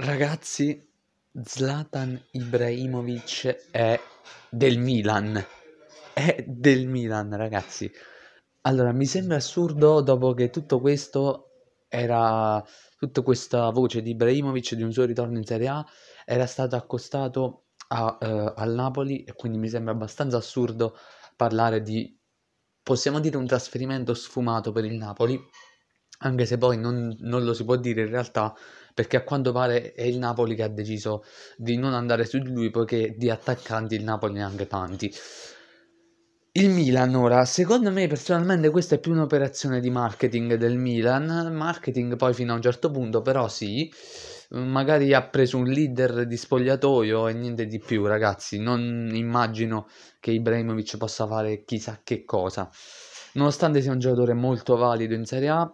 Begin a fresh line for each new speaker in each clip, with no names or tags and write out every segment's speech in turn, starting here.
Ragazzi, Zlatan Ibrahimovic è del Milan. È del Milan, ragazzi. Allora, mi sembra assurdo dopo che tutto questo era tutta questa voce di Ibrahimovic di un suo ritorno in Serie A era stato accostato a, eh, al Napoli e quindi mi sembra abbastanza assurdo parlare di possiamo dire un trasferimento sfumato per il Napoli anche se poi non, non, lo si può dire in realtà perché a quanto pare è il Napoli che ha deciso di non andare su di lui poiché di attaccanti il Napoli neanche tanti. Il Milan ora, secondo me personalmente questa è più un'operazione di marketing del Milan, marketing poi fino a un certo punto però sì, magari ha preso un leader di spogliatoio e niente di più ragazzi, non immagino che Ibrahimovic possa fare chissà che cosa. Nonostante sia un giocatore molto valido in Serie A,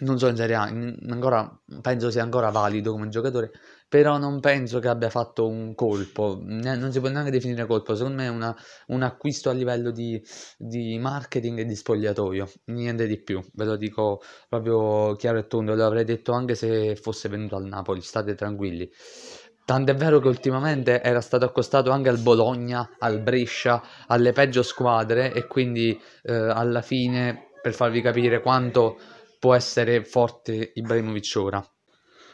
non so in Serie A, ancora, penso sia ancora valido come giocatore, però non penso che abbia fatto un colpo, ne, non si può neanche definire colpo, secondo me è una, un acquisto a livello di, di, marketing e di spogliatoio, niente di più, ve lo dico proprio chiaro e tondo, lo avrei detto anche se fosse venuto al Napoli, state tranquilli. Tant'è vero che ultimamente era stato accostato anche al Bologna, al Brescia, alle peggio squadre e quindi eh, alla fine, per farvi capire quanto può essere forte Ibrahimovic ora.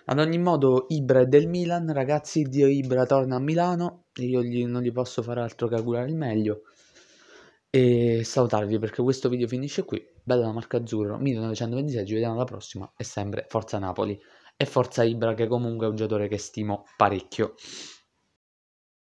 Ad ogni modo, Ibra è del Milan, ragazzi, Dio Ibra torna a Milano, io gli, non gli posso fare altro che augurare il meglio e salutarvi perché questo video finisce qui. Bella la marca azzurro, 1926, ci vediamo alla prossima e sempre Forza Napoli e Forza Ibra che comunque è un giocatore che stimo parecchio.